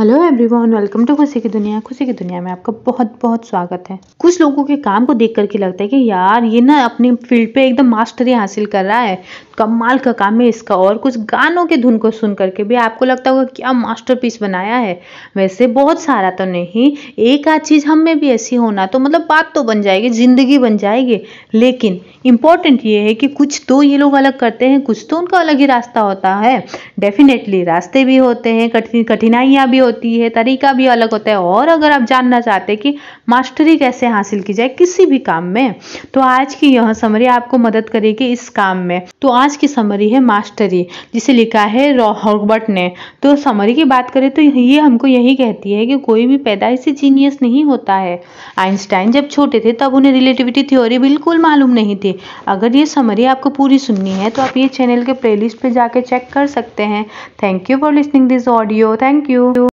hello everyone welcome to खुशी की दुनिया खुशी की दुनिया में आपका बहुत बहुत स्वागत है कुछ लोगों के काम को देख करके लगता है कि यार ये ना अपने फील्ड पे एकदम मास्टरी हासिल कर रहा है कमाल का काम है इसका और कुछ गानों के धुन को सुन करके भी आपको लगता होगा क्या पीस बनाया है वैसे बहुत सारा तो नहीं एक आध चीज़ हम में भी ऐसी होना तो मतलब बात तो बन जाएगी ज़िंदगी बन जाएगी लेकिन इम्पॉर्टेंट ये है कि कुछ तो ये लोग अलग करते हैं कुछ तो उनका अलग ही रास्ता होता है डेफिनेटली रास्ते भी होते हैं कठिन कठिनाइयाँ भी होती है तरीका भी अलग होता है और अगर आप जानना चाहते हैं कि मास्टरी कैसे हासिल की जाए किसी भी काम में तो आज की यह समरी आपको मदद करेगी इस काम में तो आज की समरी है मास्टरी जिसे लिखा है रॉहबर्ट ने तो समरी की बात करें तो ये हमको यही कहती है कि कोई भी पैदाइशी जीनियस नहीं होता है आइंस्टाइन जब छोटे थे तब उन्हें रिलेटिविटी थ्योरी बिल्कुल मालूम नहीं थी अगर ये समरी आपको पूरी सुननी है तो आप ये चैनल के प्लेलिस्ट पे जाके चेक कर सकते हैं thank you for listening this audio thank you